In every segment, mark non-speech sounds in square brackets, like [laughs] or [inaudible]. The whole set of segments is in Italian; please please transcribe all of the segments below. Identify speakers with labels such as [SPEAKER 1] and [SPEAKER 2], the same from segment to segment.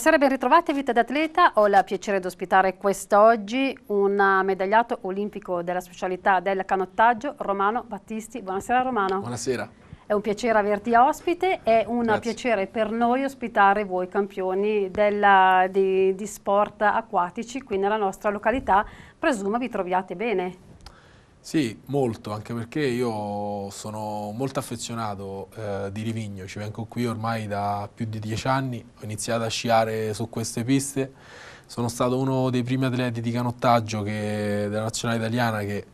[SPEAKER 1] Buonasera, ben ritrovati Vita d'Atleta. Ho il piacere di ospitare quest'oggi un medagliato olimpico della specialità del canottaggio, Romano Battisti. Buonasera Romano. Buonasera. È un piacere averti ospite, è un Grazie. piacere per noi ospitare voi campioni della, di, di sport acquatici qui nella nostra località. Presumo vi troviate bene.
[SPEAKER 2] Sì, molto, anche perché io sono molto affezionato eh, di Livigno, ci vengo qui ormai da più di dieci anni, ho iniziato a sciare su queste piste, sono stato uno dei primi atleti di canottaggio che, della nazionale italiana che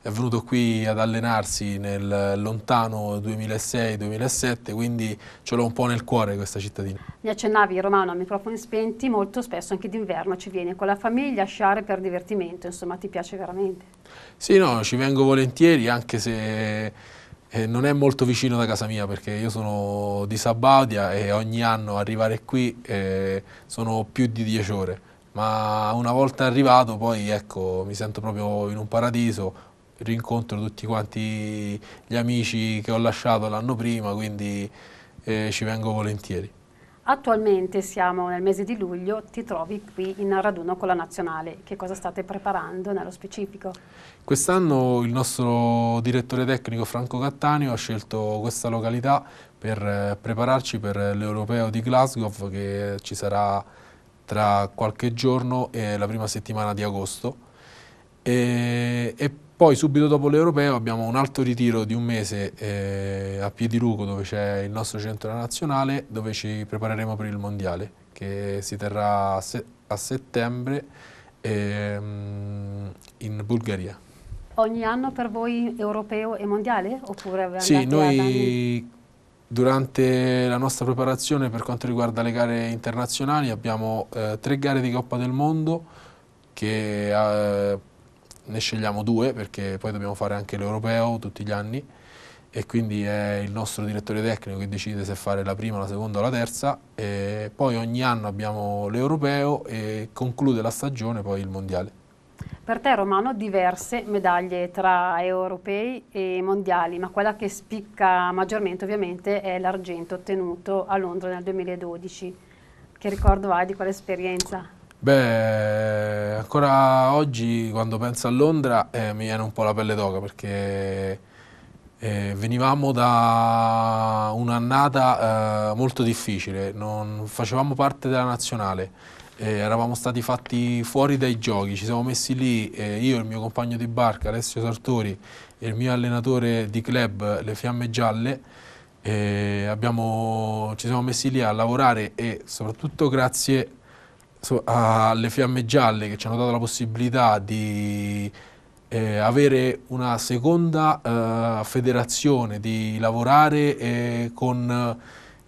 [SPEAKER 2] è venuto qui ad allenarsi nel lontano 2006-2007, quindi ce l'ho un po' nel cuore questa cittadina.
[SPEAKER 1] Mi accennavi Romano a microfoni spenti, molto spesso anche d'inverno ci vieni con la famiglia a sciare per divertimento, insomma ti piace veramente?
[SPEAKER 2] Sì, no, ci vengo volentieri anche se eh, non è molto vicino da casa mia perché io sono di Sabaudia e ogni anno arrivare qui eh, sono più di dieci ore, ma una volta arrivato poi ecco, mi sento proprio in un paradiso, rincontro tutti quanti gli amici che ho lasciato l'anno prima, quindi eh, ci vengo volentieri.
[SPEAKER 1] Attualmente siamo nel mese di luglio, ti trovi qui in raduno con la nazionale. Che cosa state preparando nello specifico?
[SPEAKER 2] Quest'anno il nostro direttore tecnico Franco Cattaneo ha scelto questa località per eh, prepararci per l'Europeo di Glasgow che ci sarà tra qualche giorno e la prima settimana di agosto e, e poi subito dopo l'Europeo abbiamo un altro ritiro di un mese eh, a Piediluco dove c'è il nostro centro nazionale dove ci prepareremo per il Mondiale che si terrà a, se a settembre eh, in Bulgaria.
[SPEAKER 1] Ogni anno per voi europeo e mondiale? Oppure sì, noi
[SPEAKER 2] durante la nostra preparazione per quanto riguarda le gare internazionali abbiamo eh, tre gare di Coppa del Mondo che eh, ne scegliamo due perché poi dobbiamo fare anche l'europeo tutti gli anni e quindi è il nostro direttore tecnico che decide se fare la prima, la seconda o la terza e poi ogni anno abbiamo l'europeo e conclude la stagione poi il mondiale.
[SPEAKER 1] Per te Romano diverse medaglie tra europei e mondiali, ma quella che spicca maggiormente ovviamente è l'argento ottenuto a Londra nel 2012. Che ricordo hai di quell'esperienza?
[SPEAKER 2] Beh, ancora oggi quando penso a Londra eh, mi viene un po' la pelle d'oca perché eh, venivamo da un'annata eh, molto difficile, non facevamo parte della nazionale, eh, eravamo stati fatti fuori dai giochi, ci siamo messi lì, io e il mio compagno di barca Alessio Sartori e il mio allenatore di club Le Fiamme Gialle, eh, abbiamo, ci siamo messi lì a lavorare e soprattutto grazie a alle fiamme gialle che ci hanno dato la possibilità di eh, avere una seconda eh, federazione, di lavorare eh, con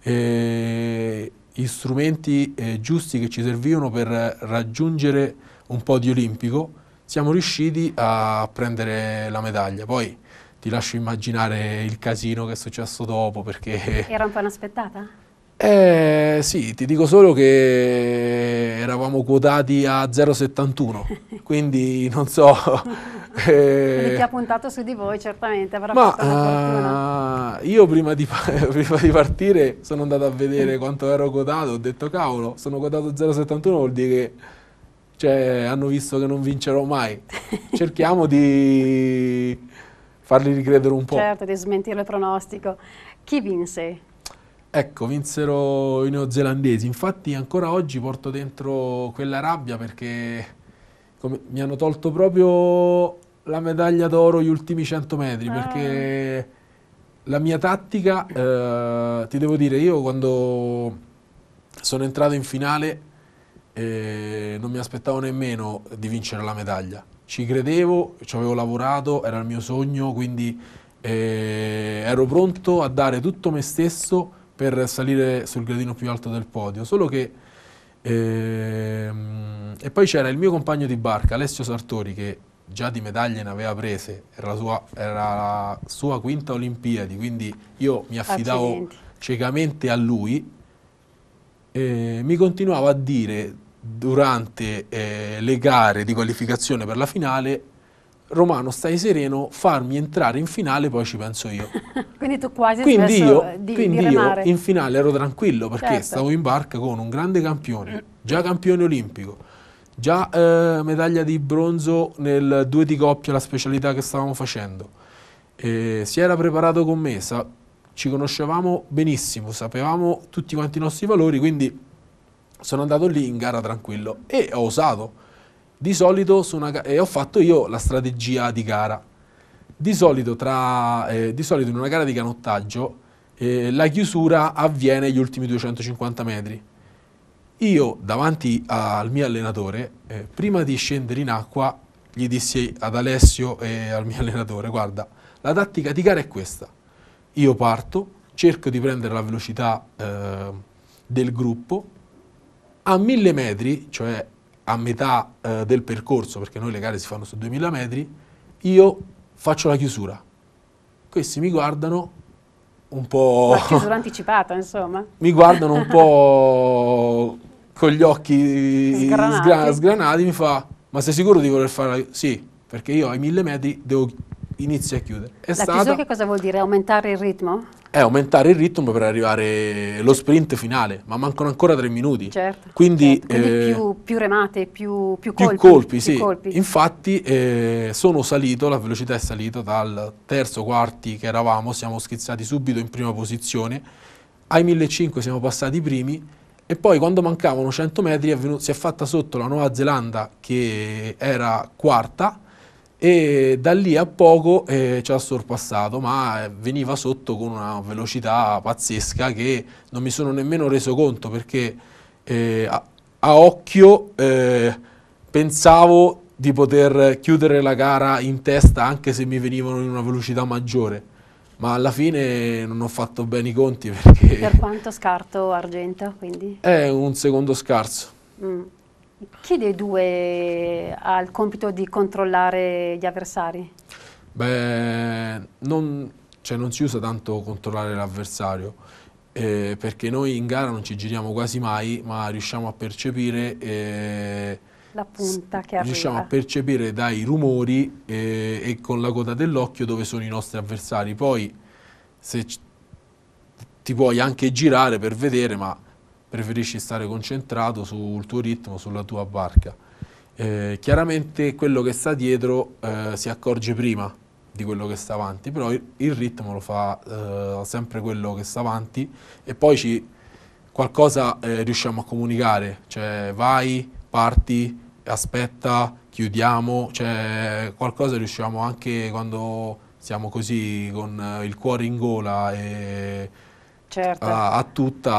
[SPEAKER 2] eh, gli strumenti eh, giusti che ci servivano per raggiungere un podio olimpico, siamo riusciti a prendere la medaglia. Poi ti lascio immaginare il casino che è successo dopo perché...
[SPEAKER 1] Era un po' inaspettata?
[SPEAKER 2] Eh sì, ti dico solo che eravamo quotati a 0,71, [laughs] quindi non so... [laughs] eh, quindi chi ha
[SPEAKER 1] puntato su di voi certamente avrà Ma,
[SPEAKER 2] Uh, io prima di, [laughs] prima di, partire sono andato a vedere quanto ero quotato, ho detto cavolo, sono quotato 0,71 vuol dire che cioè, hanno visto che non vincerò mai. Cerchiamo di farli ricredere un po'. Certo,
[SPEAKER 1] di smentire il pronostico. Chi vinse?
[SPEAKER 2] Ecco, vinsero i neozelandesi, infatti ancora oggi porto dentro quella rabbia perché come, mi hanno tolto proprio la medaglia d'oro gli ultimi 100 metri ah. perché la mia tattica, eh, ti devo dire, io quando sono entrato in finale eh, non mi aspettavo nemmeno di vincere la medaglia, ci credevo, ci avevo lavorato, era il mio sogno, quindi eh, ero pronto a dare tutto me stesso per salire sul gradino più alto del podio, solo che ehm, e poi c'era il mio compagno di barca Alessio Sartori che già di medaglie ne aveva prese, era la sua, era la sua quinta Olimpiadi, quindi io mi affidavo Accidenti. ciecamente a lui e mi continuava a dire durante eh, le gare di qualificazione per la finale Romano stai sereno, farmi entrare in finale, poi ci penso io.
[SPEAKER 1] [laughs] quindi tu quasi quindi io, di, quindi di io in
[SPEAKER 2] finale ero tranquillo perché certo. stavo in barca con un grande campione, già campione olimpico, già eh, medaglia di bronzo nel due di coppia, la specialità che stavamo facendo. Eh, si era preparato con me, sa, ci conoscevamo benissimo, sapevamo tutti quanti i nostri valori, quindi sono andato lì in gara tranquillo e ho osato di solito su una, e ho fatto io la strategia di gara. Di solito, tra, eh, di solito in una gara di canottaggio eh, la chiusura avviene gli ultimi 250 metri. Io davanti al mio allenatore, eh, prima di scendere in acqua, gli dissi ad Alessio e al mio [laughs] allenatore, guarda, la tattica di gara è questa. Io parto, cerco di prendere la velocità eh, del gruppo, a mille metri, cioè a metà eh, del percorso, perché noi le gare si fanno su 2000 metri, io faccio la chiusura. Questi mi guardano un po'... La chiusura
[SPEAKER 1] anticipata, insomma. [laughs] Mi guardano un
[SPEAKER 2] po' con gli occhi sgranati. Sgra sgranati, mi fa, ma sei sicuro di voler fare la... Sì, perché io ai 1000 metri devo iniziare a chiudere. È la stata... chiusura che
[SPEAKER 1] cosa vuol dire? Aumentare il ritmo?
[SPEAKER 2] è aumentare il ritmo per arrivare allo sprint finale, ma mancano ancora tre minuti. Certo, quindi, certo. quindi eh, più,
[SPEAKER 1] più, remate, più, più colpi. Più colpi, sì. colpi.
[SPEAKER 2] Infatti eh, sono salito, la velocità è salita dal terzo, quarti che eravamo, siamo schizzati subito in prima posizione, ai 1.500 siamo passati i primi e poi quando mancavano 100 metri è venuto, si è fatta sotto la Nuova Zelanda che era quarta e da lì a poco eh, ci ha sorpassato, ma veniva sotto con una velocità pazzesca che non mi sono nemmeno reso conto perché eh, a, a, occhio eh, pensavo di poter chiudere la gara in testa anche se mi venivano in una velocità maggiore. Ma alla fine non ho fatto bene i conti perché... Per
[SPEAKER 1] quanto scarto argento quindi?
[SPEAKER 2] È un secondo scarso.
[SPEAKER 1] Mm. Chi dei due ha il compito di controllare gli avversari?
[SPEAKER 2] Beh, non, cioè non si usa tanto controllare l'avversario, eh, perché noi in gara non ci giriamo quasi mai, ma riusciamo a percepire... Eh,
[SPEAKER 1] la punta che arriva. Riusciamo a
[SPEAKER 2] percepire dai rumori eh, e con la coda dell'occhio dove sono i nostri avversari. Poi se ti puoi anche girare per vedere, ma preferisci stare concentrato sul tuo ritmo, sulla tua barca. Eh, chiaramente quello che sta dietro eh, si accorge prima di quello che sta avanti, però il, il ritmo lo fa eh, sempre quello che sta avanti e poi ci, qualcosa eh, riusciamo a comunicare, cioè vai, parti, aspetta, chiudiamo, cioè qualcosa riusciamo anche quando siamo così con eh, il cuore in gola e certo. a, a, tutta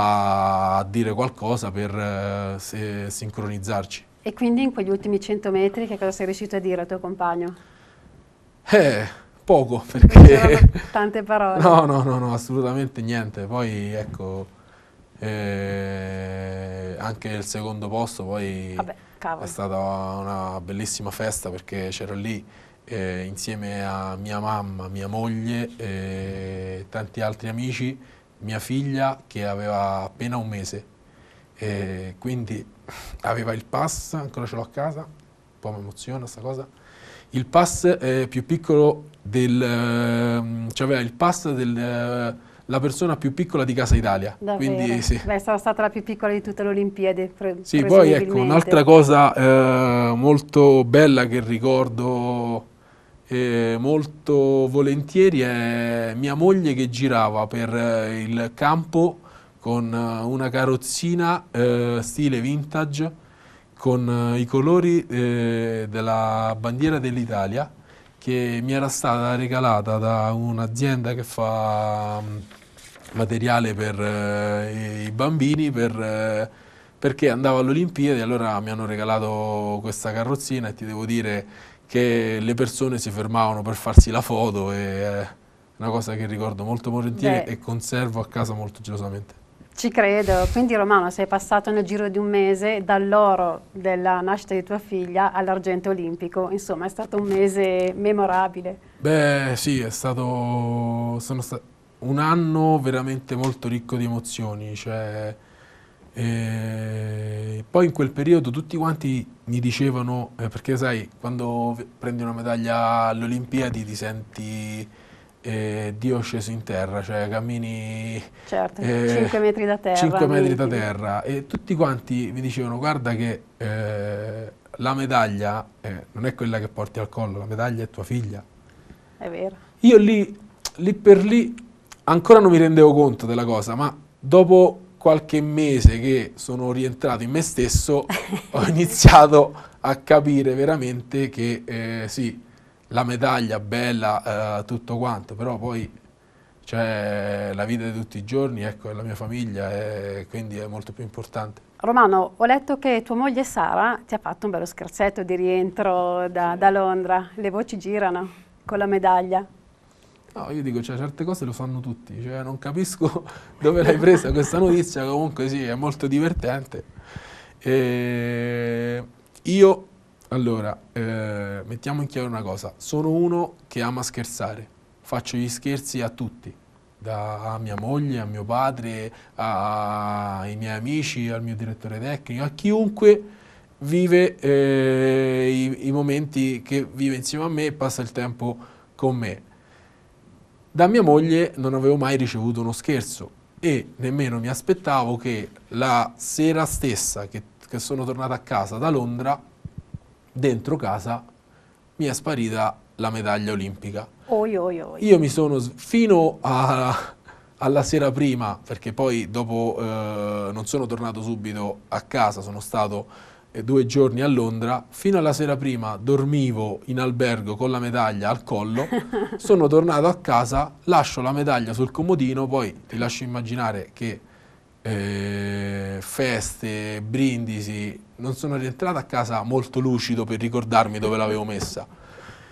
[SPEAKER 2] a dire qualcosa per eh, se, sincronizzarci.
[SPEAKER 1] E quindi in quegli ultimi 100 metri che cosa sei riuscito a dire al tuo compagno?
[SPEAKER 2] Eh, poco [laughs] perché... Tante parole. No, no, no, no, assolutamente niente. Poi ecco, eh, anche il secondo posto poi Vabbè, è stata una bellissima festa perché c'ero lì eh, insieme a mia mamma, mia moglie e eh, tanti altri amici mia figlia che aveva appena un mese, e quindi aveva il pass, ancora ce l'ho a casa, un po' mi emoziona sta cosa, il pass eh, più piccolo del... Ehm, cioè aveva il pass della eh, persona più piccola di Casa Italia. Davvero? Quindi sì. Beh,
[SPEAKER 1] sarà stata la più piccola di tutte le Olimpiadi. Sì, poi ecco, un'altra
[SPEAKER 2] cosa eh, molto bella che ricordo eh, molto volentieri è mia moglie che girava per eh, il campo con eh, una carrozzina eh, stile vintage con eh, i colori eh, della bandiera dell'Italia che mi era stata regalata da un'azienda che fa mm, materiale per eh, i bambini per, eh, perché andavo alle Olimpiadi, allora mi hanno regalato questa carrozzina e ti devo dire che le persone si fermavano per farsi la foto e è eh, una cosa che ricordo molto volentieri e conservo a casa molto gelosamente.
[SPEAKER 1] Ci credo, quindi Romano sei passato nel giro di un mese dall'oro della nascita di tua figlia all'argento olimpico, insomma è stato un mese memorabile.
[SPEAKER 2] Beh sì, è stato sta un anno veramente molto ricco di emozioni, cioè, eh, poi in quel periodo tutti quanti mi dicevano, eh, perché sai, quando prendi una medaglia alle Olimpiadi ti senti eh, Dio sceso in terra, cioè cammini
[SPEAKER 1] certo, eh, 5 metri da terra. 5 metri da
[SPEAKER 2] terra. E tutti quanti mi dicevano, guarda che eh, la medaglia eh, non è quella che porti al collo, la medaglia è tua figlia. È vero. Io lì, lì per lì ancora non mi rendevo conto della cosa, ma dopo qualche mese che sono rientrato in me stesso ho [laughs] iniziato a capire veramente che eh, sì, la medaglia bella, eh, tutto quanto, però poi cioè, la vita di tutti i giorni, ecco, è la mia famiglia, è, quindi è molto più importante.
[SPEAKER 1] Romano, ho letto che tua moglie Sara ti ha fatto un bello scherzetto di rientro da, da Londra, le voci girano con la medaglia.
[SPEAKER 2] No, io dico, cioè, certe cose lo sanno tutti, cioè, non capisco [laughs] dove l'hai presa questa notizia, comunque sì, è molto divertente. E io, allora, eh, mettiamo in chiaro una cosa, sono uno che ama scherzare, faccio gli scherzi a tutti, da mia moglie, a mio padre, a, ai miei amici, al mio direttore tecnico, a chiunque vive eh, i, i momenti che vive insieme a me e passa il tempo con me. Da mia moglie non avevo mai ricevuto uno scherzo e nemmeno mi aspettavo che la sera stessa che, che sono tornata a casa da Londra, dentro casa, mi è sparita la medaglia olimpica.
[SPEAKER 1] Oi, oi, oi. Io
[SPEAKER 2] mi sono fino a, alla sera prima, perché poi dopo eh, non sono tornato subito a casa, sono stato due giorni a Londra, fino alla sera prima dormivo in albergo con la medaglia al collo, [laughs] sono tornato a casa, lascio la medaglia sul comodino, poi ti lascio immaginare che eh, feste, brindisi, non sono rientrato a casa molto lucido per ricordarmi dove l'avevo messa.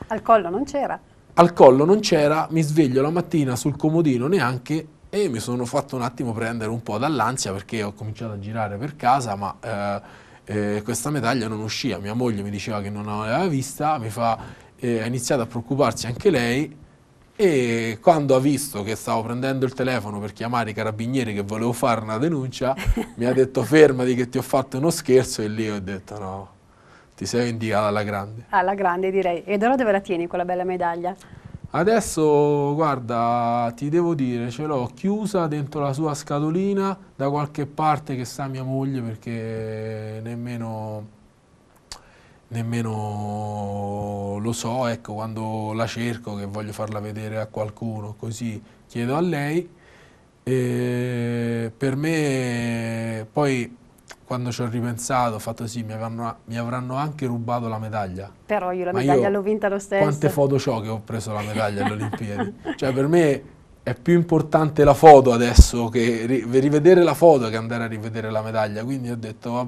[SPEAKER 1] Al collo non c'era?
[SPEAKER 2] Al collo non c'era, mi sveglio la mattina sul comodino neanche e mi sono fatto un attimo prendere un po' dall'ansia perché ho cominciato a girare per casa, ma... Eh, eh, questa medaglia non usciva, mia moglie mi diceva che non l'aveva vista, mi fa, eh, ha iniziato a preoccuparsi anche lei e quando ha visto che stavo prendendo il telefono per chiamare i carabinieri che volevo fare una denuncia, [laughs] mi ha detto fermati che ti ho fatto uno scherzo e lì ho detto no, ti sei vendicata alla grande.
[SPEAKER 1] Alla grande direi, E da dove la tieni quella bella medaglia?
[SPEAKER 2] Adesso, guarda, ti devo dire, ce l'ho chiusa dentro la sua scatolina da qualche parte che sta mia moglie perché nemmeno, nemmeno lo so, ecco, quando la cerco che voglio farla vedere a qualcuno, così chiedo a lei. E per me poi quando ci ho ripensato ho fatto sì, mi avranno, mi avranno anche rubato la medaglia. Però
[SPEAKER 1] io la Ma medaglia l'ho vinta lo stesso. Quante
[SPEAKER 2] foto ho che ho preso la medaglia alle Olimpiadi? [laughs] cioè per me è più importante la foto adesso che rivedere la foto che andare a rivedere la medaglia. Quindi ho detto va,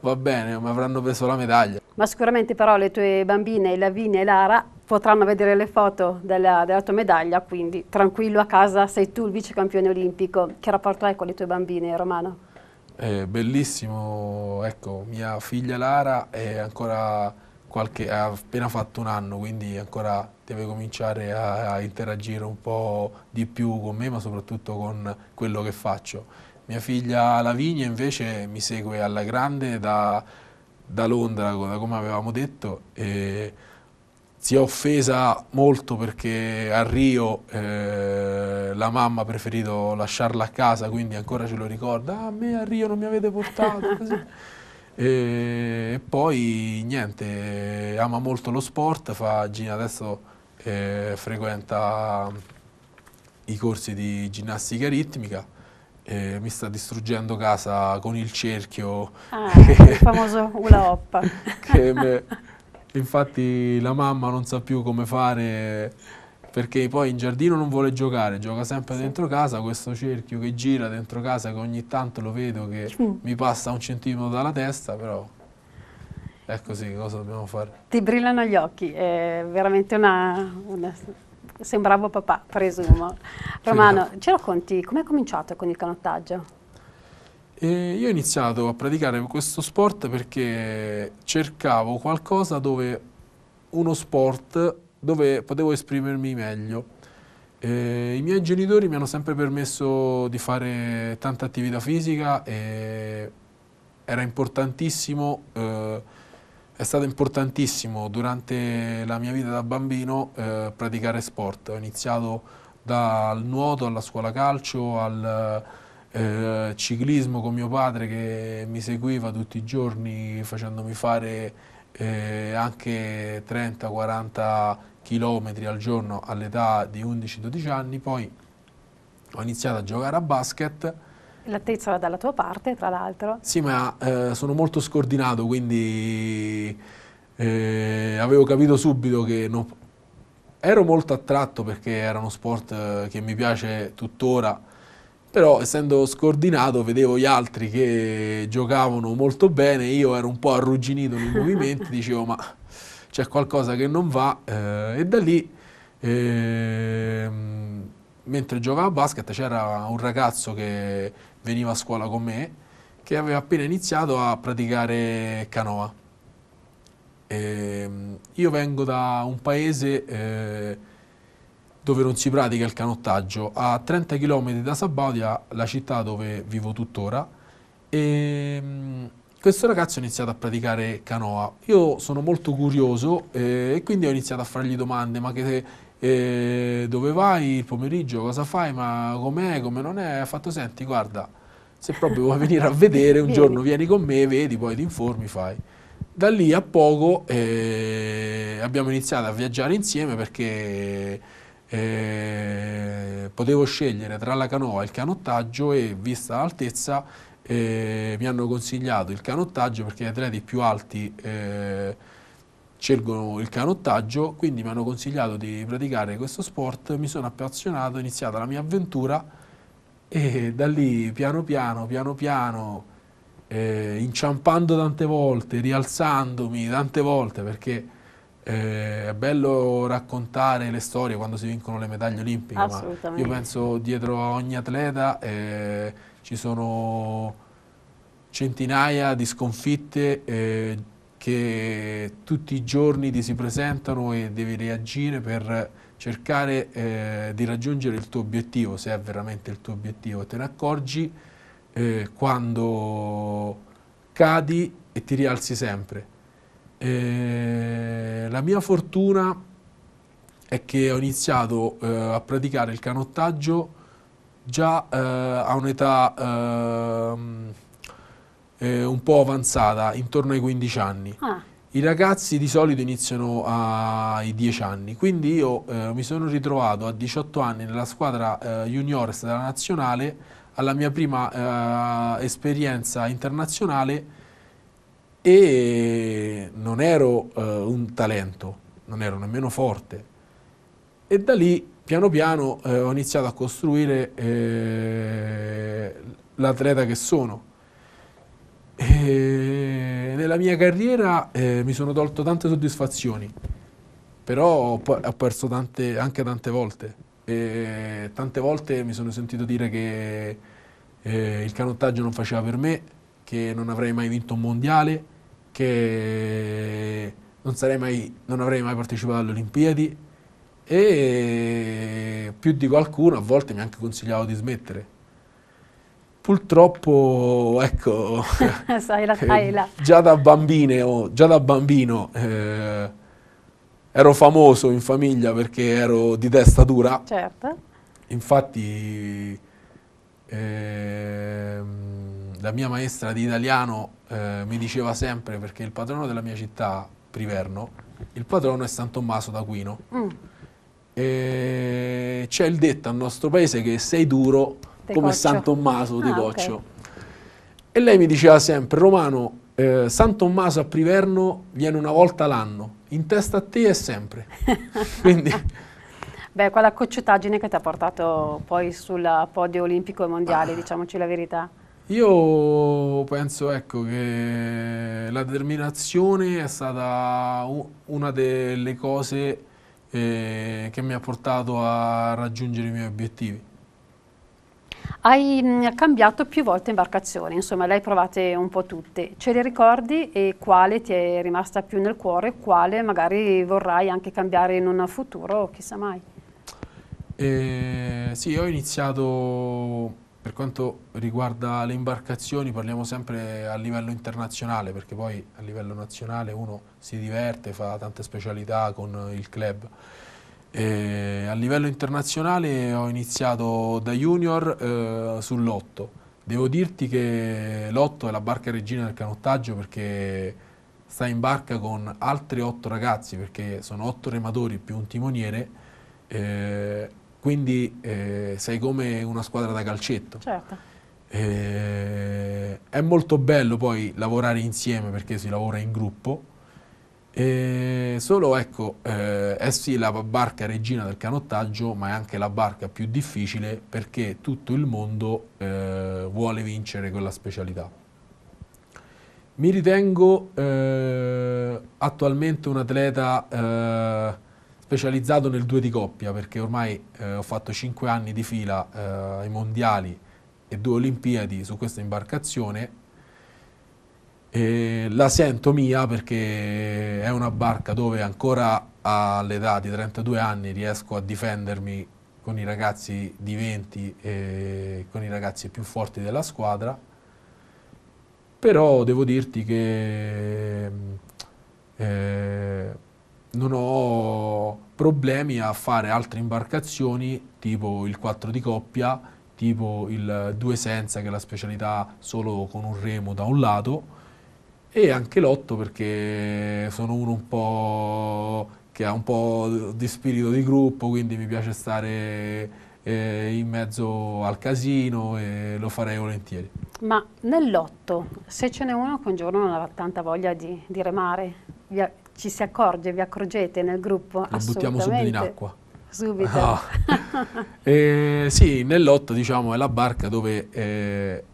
[SPEAKER 2] va bene, mi avranno preso la medaglia.
[SPEAKER 1] Ma sicuramente però le tue bambine, Lavinia e Lara, potranno vedere le foto della, della, tua medaglia, quindi tranquillo a casa sei tu il vice campione olimpico. Che rapporto hai con le tue bambine, Romano?
[SPEAKER 2] Eh, bellissimo, ecco, mia figlia Lara è ancora qualche, ha appena fatto un anno, quindi ancora deve cominciare a, a interagire un po' di più con me, ma soprattutto con quello che faccio. Mia figlia Lavinia invece mi segue alla grande da, da Londra, da come avevamo detto, e si è offesa molto perché a Rio eh, la mamma ha preferito lasciarla a casa, quindi ancora ce lo ricorda, ah, a me a Rio non mi avete portato, [laughs] così. E poi niente, ama molto lo sport, fa Gina adesso eh, frequenta i corsi di ginnastica ritmica. E mi sta distruggendo casa con il cerchio. Ah, il famoso hula hop. [laughs] che me, Infatti la mamma non sa più come fare perché poi in giardino non vuole giocare, gioca sempre sì. dentro casa, questo cerchio che gira dentro casa che ogni tanto lo vedo che mm. mi passa un centimetro dalla testa, però è così, cosa dobbiamo fare?
[SPEAKER 1] Ti brillano gli occhi, è veramente una... una sei papà, presumo. [laughs] Romano, sì. ci racconti come è cominciato con il canottaggio?
[SPEAKER 2] E io ho iniziato a praticare questo sport perché cercavo qualcosa dove uno sport dove potevo esprimermi meglio. E I miei genitori mi hanno sempre permesso di fare tanta attività fisica e era importantissimo, eh, è stato importantissimo durante la mia vita da bambino eh, praticare sport. Ho iniziato dal nuoto alla scuola calcio, al, eh, ciclismo con mio padre che mi seguiva tutti i giorni facendomi fare eh, anche 30-40 km al giorno all'età di 11-12 anni, poi ho iniziato a giocare a basket.
[SPEAKER 1] L'attrezzo era dalla tua parte, tra l'altro.
[SPEAKER 2] Sì, ma eh, sono molto scordinato, quindi eh, avevo capito subito che no, ero molto attratto perché era uno sport eh, che mi piace tuttora, però essendo scordinato vedevo gli altri che giocavano molto bene, io ero un po' arrugginito nei movimenti, [laughs] dicevo ma c'è qualcosa che non va eh, e da lì eh, mentre giocavo a basket c'era un ragazzo che veniva a scuola con me che aveva appena iniziato a praticare canoa. E, ehm, io vengo da un paese... Eh, dove non si pratica il canottaggio, a 30 km da Sabaudia, la città dove vivo tuttora, e mm, questo ragazzo ha iniziato a praticare canoa. Io sono molto curioso eh, e quindi ho iniziato a fargli domande, ma che, eh, dove vai il pomeriggio, cosa fai, ma com'è, come non è, ha fatto senti, guarda, se proprio vuoi venire a [laughs] vedere, un giorno vieni con me, vedi, poi ti informi, fai. Da lì a poco eh, abbiamo iniziato a viaggiare insieme perché eh, potevo scegliere tra la canoa e il canottaggio e vista l'altezza eh, mi hanno consigliato il canottaggio perché gli atleti più alti eh, scelgono il canottaggio, quindi mi hanno consigliato di praticare questo sport, mi sono appassionato, è iniziata la mia avventura e da lì piano piano, piano piano, eh, inciampando tante volte, rialzandomi tante volte perché eh, è bello raccontare le storie quando si vincono le medaglie olimpiche, ma io penso dietro a ogni atleta eh, ci sono centinaia di sconfitte eh, che tutti i giorni ti si presentano e devi reagire per cercare eh, di raggiungere il tuo obiettivo, se è veramente il tuo obiettivo. Te ne accorgi eh, quando cadi e ti rialzi sempre eh, la mia fortuna è che ho iniziato eh, a praticare il canottaggio già eh, a un'età ehm, eh, un po' avanzata, intorno ai 15 anni. Ah. I ragazzi di solito iniziano ai 10 anni, quindi io eh, mi sono ritrovato a 18 anni nella squadra eh, juniores della nazionale alla mia prima esperienza internazionale e non ero eh, un talento, non ero nemmeno forte. E da lì, piano piano, eh, ho iniziato a costruire eh, l'atleta che sono. E nella mia carriera eh, mi sono tolto tante soddisfazioni, però ho perso tante, anche tante volte. E tante volte mi sono sentito dire che eh, il canottaggio non faceva per me, che non avrei mai vinto un mondiale, che non, mai, non avrei mai partecipato alle Olimpiadi e più di qualcuno a volte mi ha anche consigliato di smettere. Purtroppo, ecco,
[SPEAKER 1] saila, [laughs] saila. [laughs]
[SPEAKER 2] Eh, già da bambine o già da bambino eh, ero famoso in famiglia perché ero di testa dura. Certo. Infatti eh, la mia maestra di italiano eh, mi diceva sempre, perché il patrono della mia città, Priverno, il patrono è San Tommaso d'Aquino. Mm. c'è il detto al nostro paese che sei duro de come San Tommaso ah, di Coccio. Okay. E lei mi diceva sempre, Romano, eh, San Tommaso a Priverno viene una volta l'anno, in testa a te è sempre. [laughs] Quindi,
[SPEAKER 1] Beh, quella cocciutaggine che ti ha portato poi sul podio olimpico e mondiale, ah. diciamoci la verità.
[SPEAKER 2] Io penso ecco, che la determinazione è stata una delle cose eh, che mi ha portato a raggiungere i miei obiettivi.
[SPEAKER 1] Hai mh, mm, cambiato più volte imbarcazioni, insomma le hai provate un po' tutte. Ce le ricordi e quale ti è rimasta più nel cuore, quale magari vorrai anche cambiare in un futuro, chissà mai?
[SPEAKER 2] Eh, sì, ho iniziato per quanto riguarda le imbarcazioni parliamo sempre a livello internazionale perché poi a livello nazionale uno si diverte, fa tante specialità con il club. E a livello internazionale ho iniziato da junior eh, sull'otto. Devo dirti che l'otto è la barca regina del canottaggio perché sta in barca con altri otto ragazzi perché sono otto rematori più un timoniere. Eh, quindi eh, sei come una squadra da calcetto. Certo. Eh, è molto bello poi lavorare insieme perché si lavora in gruppo. Eh, solo ecco, eh, è sì la barca regina del canottaggio, ma è anche la barca più difficile perché tutto il mondo eh, vuole vincere quella specialità. Mi ritengo eh, attualmente un atleta eh, specializzato nel due di coppia perché ormai eh, ho fatto 5 anni di fila eh, ai mondiali e due olimpiadi su questa imbarcazione e la sento mia perché è una barca dove ancora all'età di 32 anni riesco a difendermi con i ragazzi di 20 e con i ragazzi più forti della squadra però devo dirti che eh, non ho problemi a fare altre imbarcazioni tipo il 4 di coppia, tipo il 2 senza che è la specialità solo con un remo da un lato e anche l'8 perché sono uno un po' che ha un po' di spirito di gruppo, quindi mi piace stare eh, in mezzo al casino e lo farei volentieri.
[SPEAKER 1] Ma nell'otto, se ce n'è uno che un giorno non ha tanta voglia di, di remare, ci si accorge, vi accorgete nel gruppo? Lo buttiamo subito in acqua. Subito. No. Ah.
[SPEAKER 2] [laughs] eh, sì, nell'otto diciamo è la barca dove eh,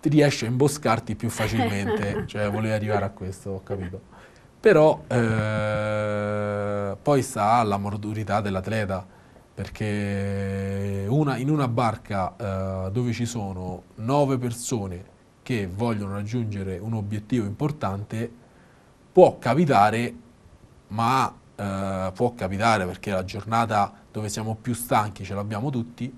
[SPEAKER 2] ti riesce a imboscarti più facilmente, [laughs] cioè volevi arrivare a questo, ho capito. Però eh, poi sta alla maturità dell'atleta, perché una, in una barca eh, dove ci sono nove persone che vogliono raggiungere un obiettivo importante, può capitare, ma eh, può capitare perché la giornata dove siamo più stanchi ce l'abbiamo tutti,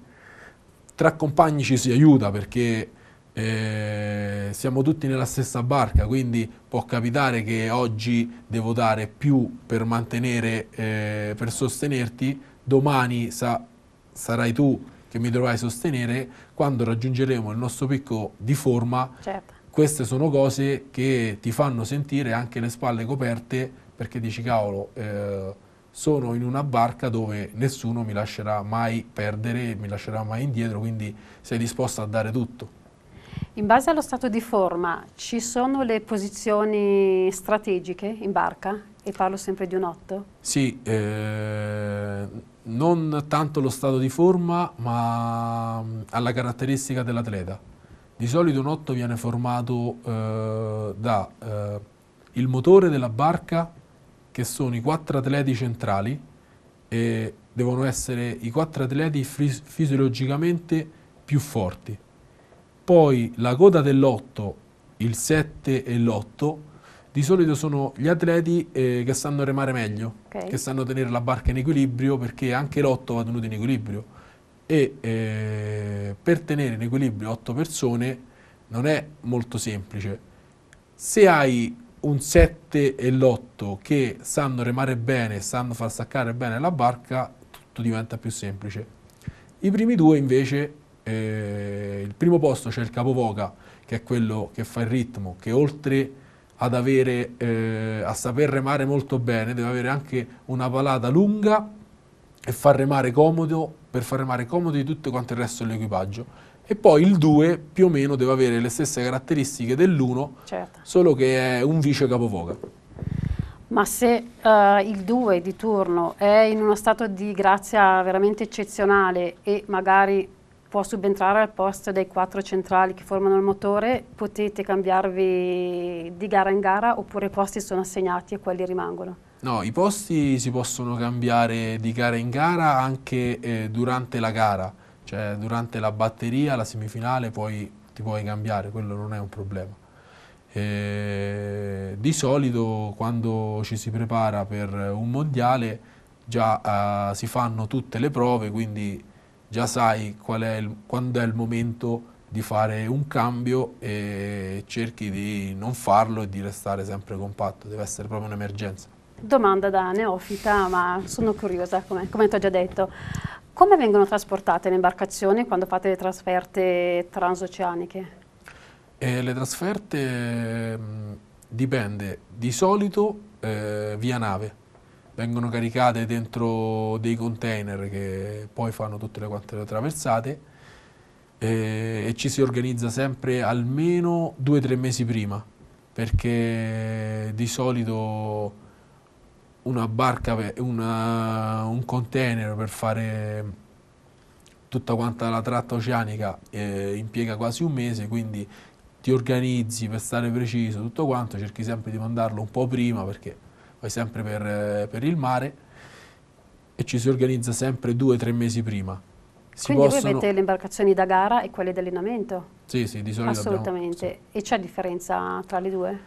[SPEAKER 2] tra compagni ci si aiuta perché eh, siamo tutti nella stessa barca, quindi può capitare che oggi devo dare più per mantenere, eh, per sostenerti, domani sa, sarai tu che mi dovrai sostenere, quando raggiungeremo il nostro picco di forma certo queste sono cose che ti fanno sentire anche le spalle coperte perché dici cavolo eh, sono in una barca dove nessuno mi lascerà mai perdere, mi lascerà mai indietro, quindi sei disposto a dare tutto.
[SPEAKER 1] In base allo stato di forma ci sono le posizioni strategiche in barca? E parlo sempre di un 8?
[SPEAKER 2] Sì, eh, non tanto lo stato di forma ma alla caratteristica dell'atleta. Di solito un otto viene formato eh, da eh, il motore della barca, che sono i quattro atleti centrali, e devono essere i quattro atleti fis fisiologicamente più forti. Poi la coda dell'otto, il 7 e l'8, di solito sono gli atleti eh, che sanno remare meglio, okay. che sanno tenere la barca in equilibrio, perché anche l'otto va tenuto in equilibrio e eh, per tenere in equilibrio 8 persone non è molto semplice. Se hai un 7 e l'8 che sanno remare bene, sanno far staccare bene la barca, tutto diventa più semplice. I primi due invece, eh, il primo posto c'è il capovoca, che è quello che fa il ritmo, che oltre ad avere, eh, a saper remare molto bene, deve avere anche una palata lunga e far remare comodo per far remare comodo di tutto quanto il resto dell'equipaggio. E poi il 2 più o meno deve avere le stesse caratteristiche dell'1, certo. solo che è un vice capovoga.
[SPEAKER 1] Ma se uh, il 2 di turno è in uno stato di grazia veramente eccezionale e magari può subentrare al posto dei quattro centrali che formano il motore, potete cambiarvi di gara in gara oppure i posti sono assegnati e quelli rimangono?
[SPEAKER 2] No, i posti si possono cambiare di gara in gara anche eh, durante la gara, cioè durante la batteria, la semifinale, poi ti puoi cambiare, quello non è un problema. E di solito quando ci si prepara per un mondiale già eh, si fanno tutte le prove, quindi già sai è il, quando è il momento di fare un cambio e cerchi di non farlo e di restare sempre compatto, deve essere proprio un'emergenza.
[SPEAKER 1] Domanda da neofita, ma sono curiosa, come, come ti ho già detto. Come vengono trasportate le imbarcazioni quando fate le trasferte transoceaniche?
[SPEAKER 2] Eh, le trasferte mh, mm, dipende, di solito eh, via nave, vengono caricate dentro dei container che poi fanno tutte le quante le traversate eh, e ci si organizza sempre almeno due o tre mesi prima perché di solito una barca, una, un container per fare tutta quanta la tratta oceanica eh, impiega quasi un mese, quindi ti organizzi per stare preciso tutto quanto, cerchi sempre di mandarlo un po' prima perché vai sempre per, per il mare e ci si organizza sempre due o tre mesi prima. Si Quindi possono... voi avete
[SPEAKER 1] le imbarcazioni da gara e quelle di allenamento?
[SPEAKER 2] Sì, sì, di solito Assolutamente.
[SPEAKER 1] Abbiamo... Sì. E c'è differenza tra le due?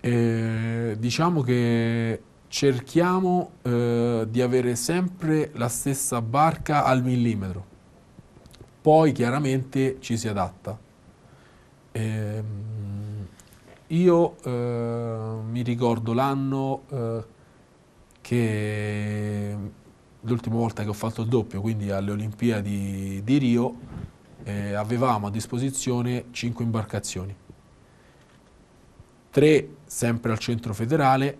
[SPEAKER 2] Eh, diciamo che cerchiamo eh, di avere sempre la stessa barca al millimetro, poi chiaramente ci si adatta. Eh, io eh, mi ricordo l'anno eh, che l'ultima volta che ho fatto il doppio, quindi alle Olimpiadi di Rio, eh, avevamo a disposizione 5 imbarcazioni, 3 sempre al centro federale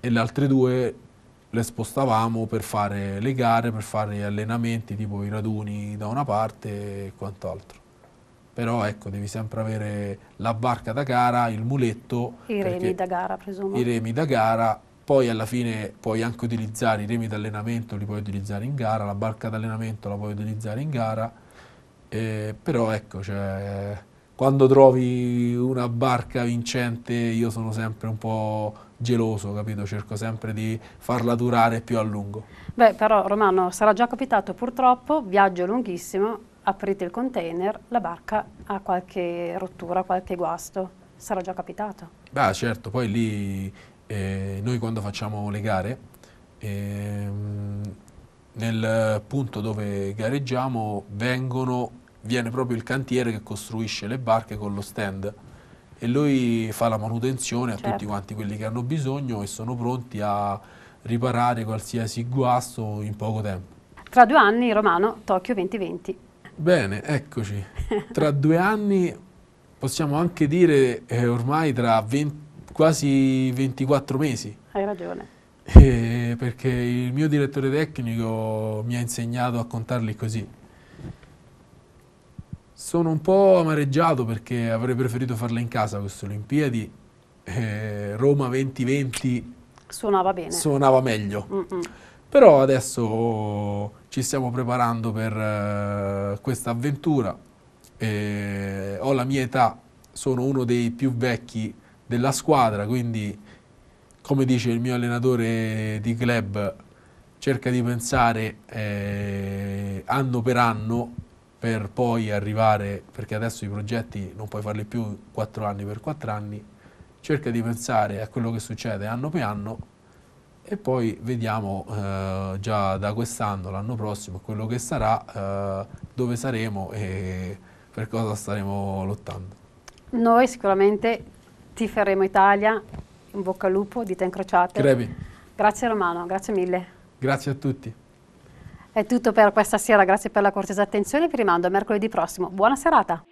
[SPEAKER 2] e le altre due le spostavamo per fare le gare, per fare gli allenamenti, tipo i raduni da una parte e quant'altro. Però ecco, devi sempre avere la barca da gara, il muletto, i remi da
[SPEAKER 1] gara, presumo. I
[SPEAKER 2] remi da gara, poi alla fine puoi anche utilizzare i remi d'allenamento, li puoi utilizzare in gara, la barca d'allenamento la puoi utilizzare in gara, eh, però ecco, cioè, quando trovi una barca vincente io sono sempre un po' geloso, capito? Cerco sempre di farla durare più a lungo.
[SPEAKER 1] Beh, però Romano, sarà già capitato purtroppo, viaggio lunghissimo, aprite il container, la barca ha qualche rottura, qualche guasto, sarà già capitato.
[SPEAKER 2] Beh, certo, poi lì eh, noi quando facciamo le gare, eh, nel punto dove gareggiamo vengono viene proprio il cantiere che costruisce le barche con lo stand e lui fa la manutenzione a certo. tutti quanti quelli che hanno bisogno e sono pronti a riparare qualsiasi guasto in poco tempo.
[SPEAKER 1] Tra due anni Romano, Tokyo 2020.
[SPEAKER 2] Bene, eccoci. Tra [laughs] due anni possiamo anche dire eh, ormai tra 20, quasi 24 mesi.
[SPEAKER 1] Hai ragione.
[SPEAKER 2] Eh, perché il mio direttore tecnico mi ha insegnato a contarli così. Sono un po' amareggiato perché avrei preferito farla in casa queste Olimpiadi. Eh, Roma 2020
[SPEAKER 1] suonava bene.
[SPEAKER 2] Suonava meglio. Mm -mm. Però adesso ci stiamo preparando per uh, questa avventura. Eh, ho la mia età, sono uno dei più vecchi della squadra, quindi come dice il mio allenatore di club, cerca di pensare eh, anno per anno per poi arrivare, perché adesso i progetti non puoi farli più 4 anni per 4 anni, cerca di pensare a quello che succede anno per anno e poi vediamo eh, già da quest'anno, l'anno prossimo, quello che sarà, eh, dove saremo e per cosa staremo lottando.
[SPEAKER 1] Noi sicuramente ti faremo Italia, in bocca al lupo, dita incrociate. Crepi. Grazie Romano, grazie mille.
[SPEAKER 2] Grazie a tutti.
[SPEAKER 1] È tutto per questa sera, grazie per la cortesa attenzione vi rimando a mercoledì prossimo. Buona serata!